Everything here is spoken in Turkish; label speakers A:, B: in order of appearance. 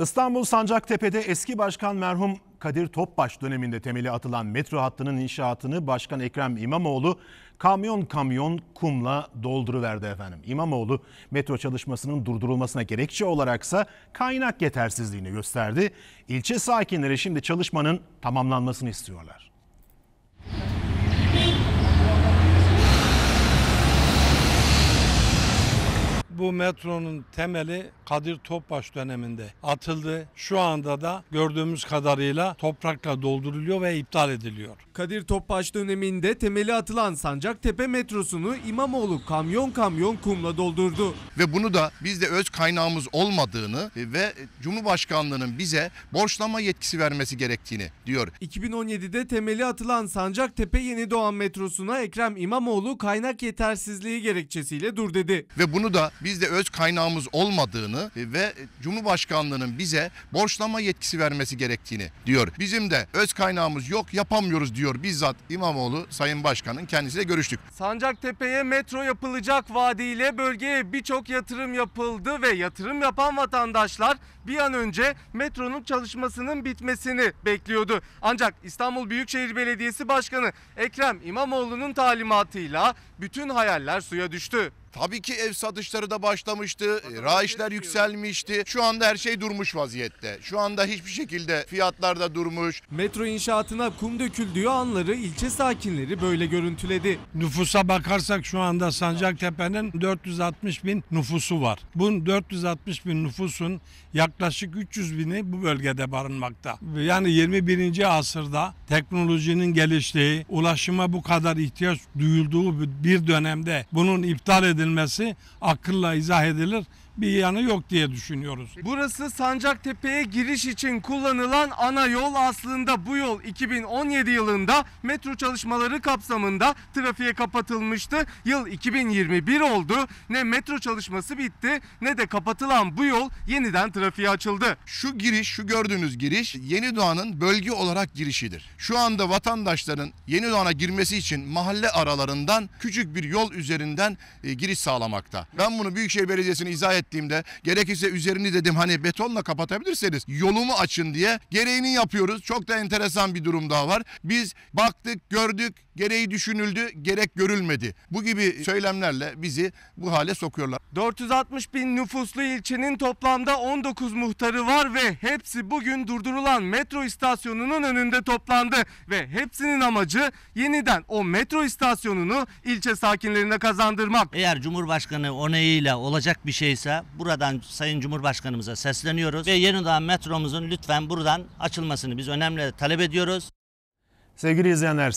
A: İstanbul Sancaktepe'de eski başkan merhum Kadir Topbaş döneminde temeli atılan metro hattının inşaatını Başkan Ekrem İmamoğlu kamyon kamyon kumla dolduruverdi efendim. İmamoğlu metro çalışmasının durdurulmasına gerekçe olaraksa kaynak yetersizliğini gösterdi. İlçe sakinleri şimdi çalışmanın tamamlanmasını istiyorlar.
B: Bu metronun temeli Kadir Topbaş döneminde atıldı. Şu anda da gördüğümüz kadarıyla toprakla dolduruluyor ve iptal
C: ediliyor. Kadir Topbaş döneminde temeli atılan Sancaktepe metrosunu İmamoğlu
D: kamyon kamyon kumla doldurdu. Ve bunu da bizde öz kaynağımız olmadığını ve Cumhurbaşkanlığının bize borçlama yetkisi vermesi gerektiğini diyor. 2017'de
C: temeli atılan Sancaktepe Yeni Doğan metrosuna Ekrem İmamoğlu kaynak yetersizliği
D: gerekçesiyle dur dedi. Ve bunu da bizde öz kaynağımız olmadığını Başkanlığı ve Cumhurbaşkanlığı'nın bize borçlama yetkisi vermesi gerektiğini diyor. Bizim de öz kaynağımız yok yapamıyoruz diyor bizzat İmamoğlu Sayın Başkan'ın kendisiyle görüştük. Sancaktepe'ye metro yapılacak
C: vaadiyle bölgeye birçok yatırım yapıldı ve yatırım yapan vatandaşlar bir an önce metronun çalışmasının bitmesini bekliyordu. Ancak İstanbul Büyükşehir Belediyesi Başkanı Ekrem İmamoğlu'nun talimatıyla bütün hayaller suya
D: düştü. Tabii ki ev satışları da başlamıştı. E, Raişler yükselmişti. Şu anda her şey durmuş vaziyette. Şu anda hiçbir şekilde fiyatlar da durmuş. Metro inşaatına kum döküldüğü
C: anları ilçe sakinleri böyle görüntüledi. Nüfusa bakarsak şu anda
B: Sancaktepe'nin 460 bin nüfusu var. Bu 460 bin nüfusun yaklaşık 300 bini bu bölgede barınmakta. Yani 21. asırda teknolojinin geliştiği, ulaşıma bu kadar ihtiyaç duyulduğu bir dönemde bunun iptal edilmesi edilmesi akılla izah edilir bir yanı yok diye düşünüyoruz.
C: Burası Sancaktepe'ye giriş için kullanılan ana yol aslında bu yol 2017 yılında metro çalışmaları kapsamında trafiğe kapatılmıştı. Yıl 2021 oldu. Ne metro çalışması bitti ne de kapatılan bu yol yeniden trafiğe
D: açıldı. Şu giriş, şu gördüğünüz giriş Yeni Doğan'ın bölge olarak girişidir. Şu anda vatandaşların Yeni Doğan'a girmesi için mahalle aralarından küçük bir yol üzerinden e, giriş sağlamakta. Ben bunu Büyükşehir Belediyesi'ne izah ettim ettiğimde gerekirse üzerini dedim hani betonla kapatabilirseniz yolumu açın diye gereğini yapıyoruz. Çok da enteresan bir durum daha var. Biz baktık, gördük, gereği düşünüldü, gerek görülmedi. Bu gibi söylemlerle bizi bu hale sokuyorlar. 460 bin nüfuslu ilçenin toplamda 19 muhtarı
C: var ve hepsi bugün durdurulan metro istasyonunun önünde toplandı ve hepsinin amacı yeniden o metro istasyonunu ilçe sakinlerine kazandırmak. Eğer Cumhurbaşkanı onayıyla olacak bir şeyse buradan Sayın Cumhurbaşkanımıza sesleniyoruz ve yeniden metromuzun lütfen buradan açılmasını biz önemli talep ediyoruz. Sevgili izleyenler